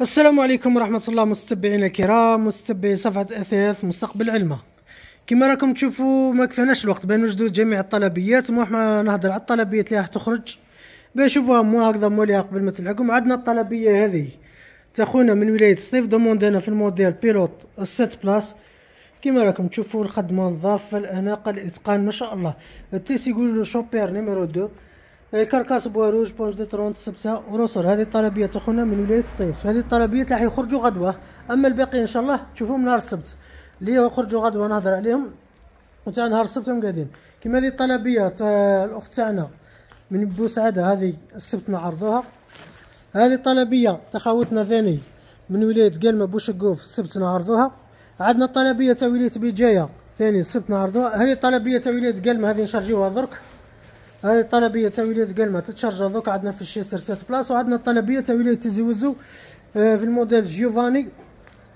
السلام عليكم ورحمة الله مستبعين الكرام مستبعي صفحة أثاث مستقبل علمه كما راكم تشوفوا ما كفاناش الوقت بين وجدوا جميع الطلبيات موح ما نهضر على الطلبيات اللي راح تخرج باش مو هكذا موليها قبل ما تلعقوا عندنا الطلبية هذه تاخونا من ولاية سطيف دوموندينا في الموديل بيلوت السيت بلاس كما راكم تشوفوا الخدمة نظافة الأناقة الإتقان ما شاء الله التيس يقولوا شوبير نيميرو دو كركاس بواروج بونج دي ترونت سبسة ونصر هذه الطلبية تخونا من ولاية سطيف هذه الطلبية راح يخرجوا غدوة اما الباقي ان شاء الله تشوفوهم نهار السبت اللي يخرجوا غدوة نهضر عليهم وتاع نهار السبت هم قاعدين كيما هذه الطلبية تاع الاخت تاعنا من بوسعادة هذه السبت نعرضوها هذه الطلبية تاع خوتنا ثاني من ولاية كالما بوشقوف السبت نعرضوها عندنا الطلبية تاع ولاية بجاية ثاني السبت نعرضوها هذه الطلبية تاع ولاية كالما هذه نشارجيوها درك هذه الطلبيه تاع ولايه كالما تتشرجا دوك عندنا في الشيسر سيت بلاس وعندنا الطلبيه تاع ولايه تيزيوزو آه، في الموديل جيوفاني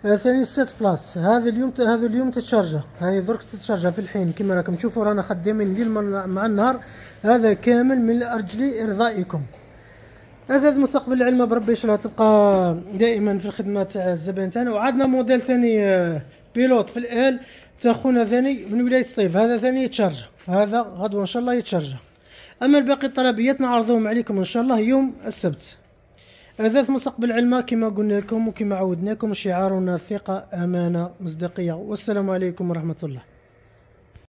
آه، ثاني سيت بلاس هذا اليوم هذا اليوم تتشارجا هاي درك تتشارجا في الحين كما راكم تشوفوا رانا خدامين ليل مع النهار هذا كامل من اجل ارضائكم هذا المستقبل العلم بربي يشرح تبقى دائما في الخدمه تاع الزبائن تاعنا وعندنا موديل ثاني آه، بيلوت في الال تاع خونا ثاني من ولايه سطيف هذا ثاني يتشارجا هذا غدوه ان شاء الله يتشارجا اما الباقي الطلبيات نعرضهم عليكم ان شاء الله يوم السبت اثاث مستقبل علما كما قلنا لكم وكما عودناكم شعارنا ثقه امانه مصداقيه والسلام عليكم ورحمه الله